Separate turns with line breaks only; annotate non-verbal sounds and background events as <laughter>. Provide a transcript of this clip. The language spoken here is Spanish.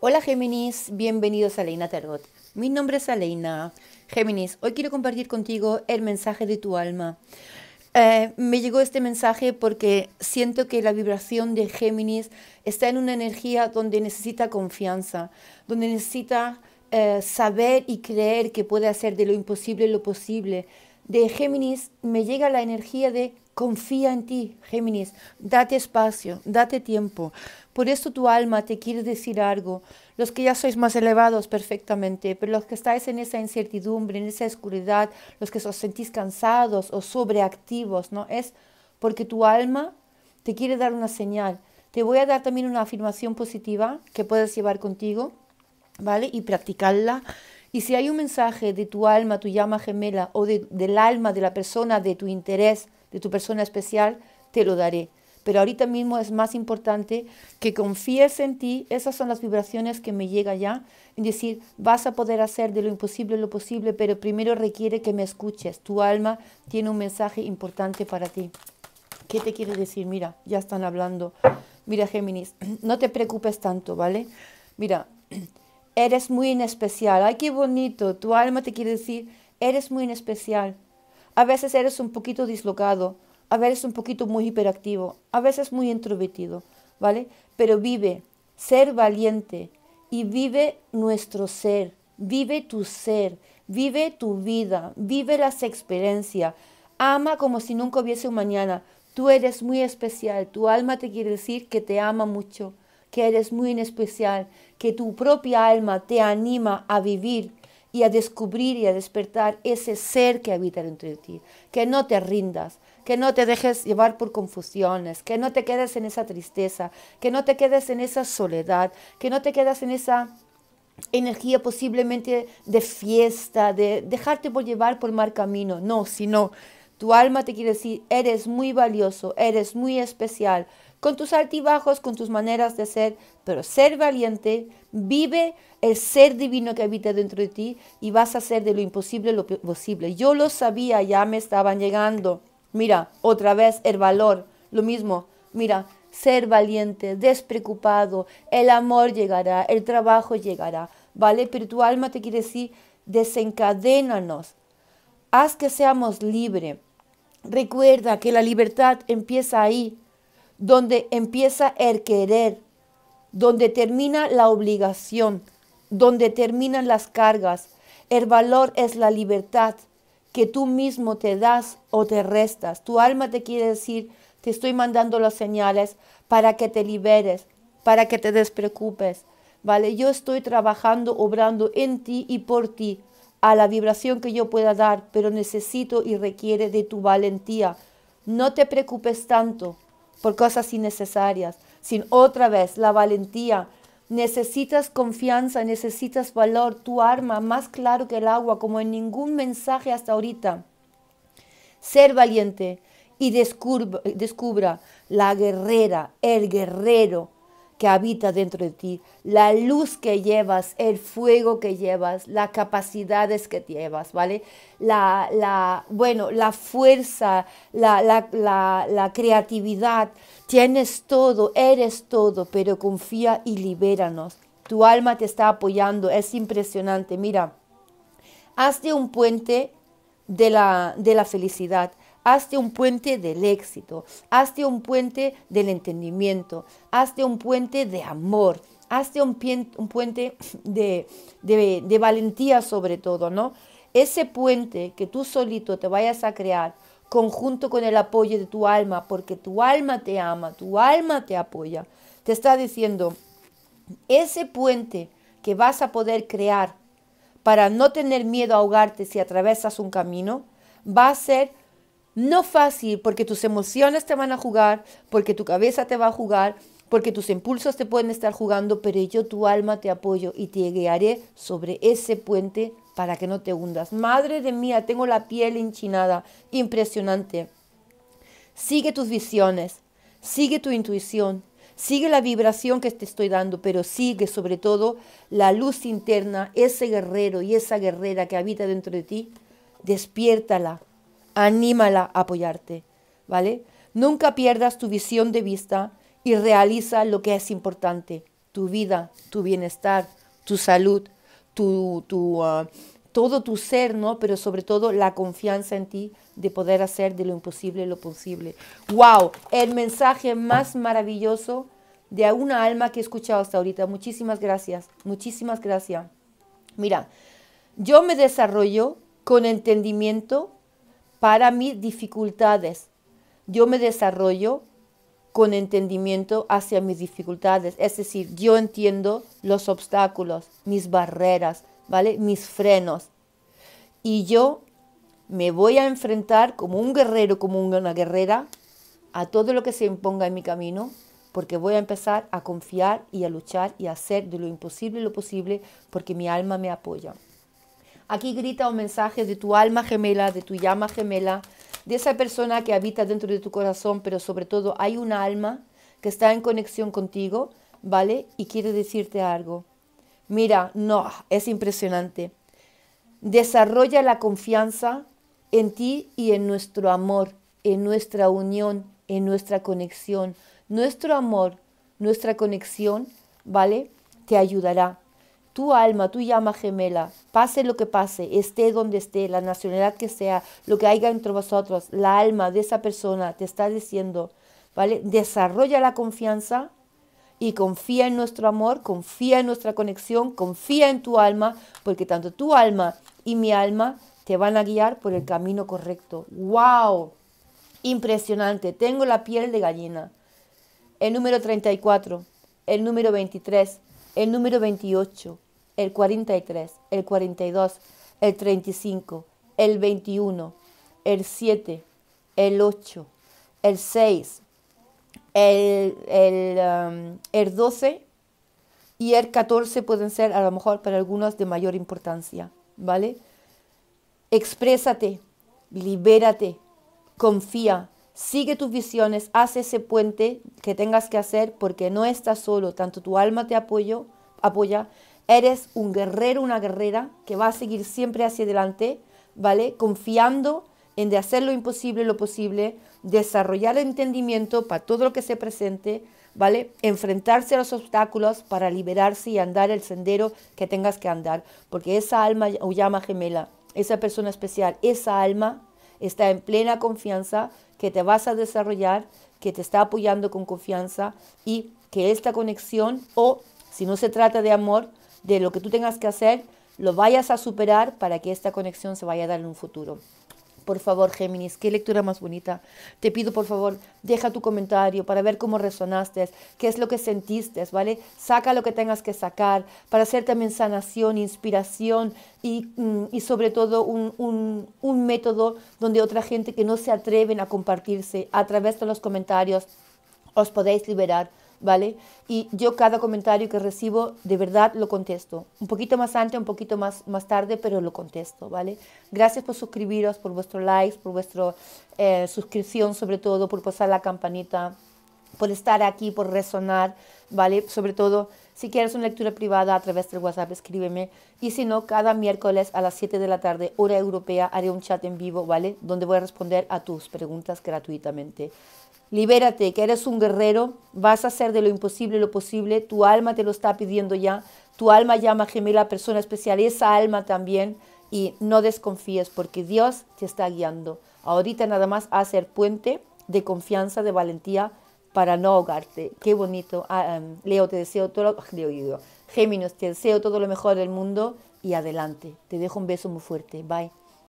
Hola Géminis, bienvenidos a Leina Tergot. Mi nombre es Aleina. Géminis, hoy quiero compartir contigo el mensaje de tu alma. Eh, me llegó este mensaje porque siento que la vibración de Géminis está en una energía donde necesita confianza, donde necesita eh, saber y creer que puede hacer de lo imposible lo posible. De Géminis me llega la energía de Confía en ti, Géminis. Date espacio, date tiempo. Por eso tu alma te quiere decir algo. Los que ya sois más elevados perfectamente, pero los que estáis en esa incertidumbre, en esa oscuridad, los que os sentís cansados o sobreactivos, ¿no? Es porque tu alma te quiere dar una señal. Te voy a dar también una afirmación positiva que puedes llevar contigo, ¿vale? Y practicarla. Y si hay un mensaje de tu alma, tu llama gemela o del alma de la persona de tu interés, de tu persona especial, te lo daré. Pero ahorita mismo es más importante que confíes en ti. Esas son las vibraciones que me llega ya. En decir, vas a poder hacer de lo imposible lo posible, pero primero requiere que me escuches. Tu alma tiene un mensaje importante para ti. ¿Qué te quiere decir? Mira, ya están hablando. Mira, Géminis, <clears throat> no te preocupes tanto, ¿vale? Mira, <clears throat> eres muy en especial. Ay, qué bonito. Tu alma te quiere decir, eres muy en especial. A veces eres un poquito dislocado, a veces un poquito muy hiperactivo, a veces muy introvertido, ¿vale? Pero vive, ser valiente y vive nuestro ser, vive tu ser, vive tu vida, vive las experiencias, ama como si nunca hubiese un mañana. Tú eres muy especial, tu alma te quiere decir que te ama mucho, que eres muy especial, que tu propia alma te anima a vivir y a descubrir y a despertar ese ser que habita dentro de ti. Que no te rindas, que no te dejes llevar por confusiones, que no te quedes en esa tristeza, que no te quedes en esa soledad, que no te quedes en esa energía posiblemente de fiesta, de dejarte por llevar por mal camino. No, sino tu alma te quiere decir, eres muy valioso, eres muy especial con tus altibajos, con tus maneras de ser, pero ser valiente, vive el ser divino que habita dentro de ti y vas a hacer de lo imposible lo posible. Yo lo sabía, ya me estaban llegando. Mira, otra vez el valor, lo mismo. Mira, ser valiente, despreocupado, el amor llegará, el trabajo llegará, ¿vale? Pero tu alma te quiere decir, desencadénanos, haz que seamos libres. Recuerda que la libertad empieza ahí, donde empieza el querer, donde termina la obligación, donde terminan las cargas. El valor es la libertad que tú mismo te das o te restas. Tu alma te quiere decir, te estoy mandando las señales para que te liberes, para que te despreocupes. ¿Vale? Yo estoy trabajando, obrando en ti y por ti a la vibración que yo pueda dar, pero necesito y requiere de tu valentía. No te preocupes tanto, por cosas innecesarias, sin otra vez la valentía. Necesitas confianza, necesitas valor, tu arma más claro que el agua, como en ningún mensaje hasta ahorita. Ser valiente y descubra, descubra la guerrera, el guerrero que habita dentro de ti, la luz que llevas, el fuego que llevas, las capacidades que llevas, ¿vale? La, bueno, la fuerza, la, la, creatividad, tienes todo, eres todo, pero confía y libéranos. Tu alma te está apoyando, es impresionante. Mira, hazte un puente de la, de la felicidad. Hazte un puente del éxito, hazte un puente del entendimiento, hazte un puente de amor, hazte un, puente <laughs> de, de valentía sobre todo, ¿no? Ese puente que tú solito te vayas a crear conjunto con el apoyo de tu alma, porque tu alma te ama, tu alma te apoya. Te está diciendo, ese puente que vas a poder crear para no tener miedo a ahogarte si atravesas un camino, va a ser no fácil, porque tus emociones te van a jugar, porque tu cabeza te va a jugar, porque tus impulsos te pueden estar jugando, pero yo tu alma te apoyo y te guiaré sobre ese puente para que no te hundas. Madre de mía, tengo la piel enchinada, impresionante. Sigue tus visiones, sigue tu intuición, sigue la vibración que te estoy dando, pero sigue sobre todo la luz interna, ese guerrero y esa guerrera que habita dentro de ti, despiértala, anímala a apoyarte, ¿vale? Nunca pierdas tu visión de vista y realiza lo que es importante, tu vida, tu bienestar, tu salud, tu, ah, todo tu ser, ¿no? Pero sobre todo la confianza en ti de poder hacer de lo imposible lo posible. ¡Wow! El mensaje más maravilloso de una alma que he escuchado hasta ahorita. Muchísimas gracias, muchísimas gracias. Mira, yo me desarrollo con entendimiento para mis dificultades. Yo me desarrollo con entendimiento hacia mis dificultades, es decir, yo entiendo los obstáculos, mis barreras, ¿vale? Mis frenos. Y yo me voy a enfrentar como un guerrero, como una guerrera, a todo lo que se imponga en mi camino, porque voy a empezar a confiar y a luchar y a hacer de lo imposible lo posible, porque mi alma me apoya. Aquí grita un mensaje de tu alma gemela, de tu llama gemela, de esa persona que habita dentro de tu corazón, pero sobre todo hay una alma que está en conexión contigo, ¿vale? Y quiere decirte algo. Mira, no, es impresionante. Desarrolla la confianza en ti y en nuestro amor, en nuestra unión, en nuestra conexión. Nuestro amor, nuestra conexión, ¿vale? Te ayudará tu alma, tu llama gemela, pase lo que pase, esté donde esté, la nacionalidad que sea, lo que haya entre vosotros, la alma de esa persona te está diciendo, ¿vale? Desarrolla la confianza y confía en nuestro amor, confía en nuestra conexión, confía en tu alma, porque tanto tu alma y mi alma te van a guiar por el camino correcto. ¡Wow! Impresionante, tengo la piel de gallina. El número 34, el número 23, el número 28, el 43, el 42, el 35, el 21, el 7, el 8, el 6, el, 12 um, y el 14 pueden ser a lo mejor para algunos de mayor importancia, ¿vale? Exprésate, libérate, confía, sigue tus visiones, haz ese puente que tengas que hacer porque no estás solo, tanto tu alma te apoyo, apoya Eres un guerrero, una guerrera que va a seguir siempre hacia adelante, ¿vale? Confiando en de hacer lo imposible, lo posible, desarrollar el entendimiento para todo lo que se presente, ¿vale? Enfrentarse a los obstáculos para liberarse y andar el sendero que tengas que andar, porque esa alma o llama gemela, esa persona especial, esa alma está en plena confianza que te vas a desarrollar, que te está apoyando con confianza y que esta conexión o si no se trata de amor, de lo que tú tengas que hacer, lo vayas a superar para que esta conexión se vaya a dar en un futuro. Por favor, Géminis, qué lectura más bonita. Te pido, por favor, deja tu comentario para ver cómo resonaste, qué es lo que sentiste, ¿vale? Saca lo que tengas que sacar para hacer también sanación, inspiración y, mm, sobre todo un, un método donde otra gente que no se atreven a compartirse a través de los comentarios os podéis liberar ¿vale? Y yo cada comentario que recibo, de verdad lo contesto. Un poquito más antes, un poquito más, más tarde, pero lo contesto, ¿vale? Gracias por suscribiros, por vuestro likes, por vuestra eh, suscripción, sobre todo, por pasar la campanita, por estar aquí, por resonar, ¿vale? Sobre todo, si quieres una lectura privada a través del WhatsApp, escríbeme. Y si no, cada miércoles a las 7 de la tarde, hora europea, haré un chat en vivo, ¿vale? Donde voy a responder a tus preguntas gratuitamente. Libérate, que eres un guerrero, vas a hacer de lo imposible lo posible, tu alma te lo está pidiendo ya, tu alma llama gemela persona especial, esa alma también, y no desconfíes porque Dios te está guiando. Ahorita nada más hacer ser puente de confianza, de valentía para no ahogarte. Qué bonito. Ah, em, Leo, te deseo todo lo... <laughs> te deseo todo lo mejor del mundo y adelante. Te dejo un beso muy fuerte. Bye.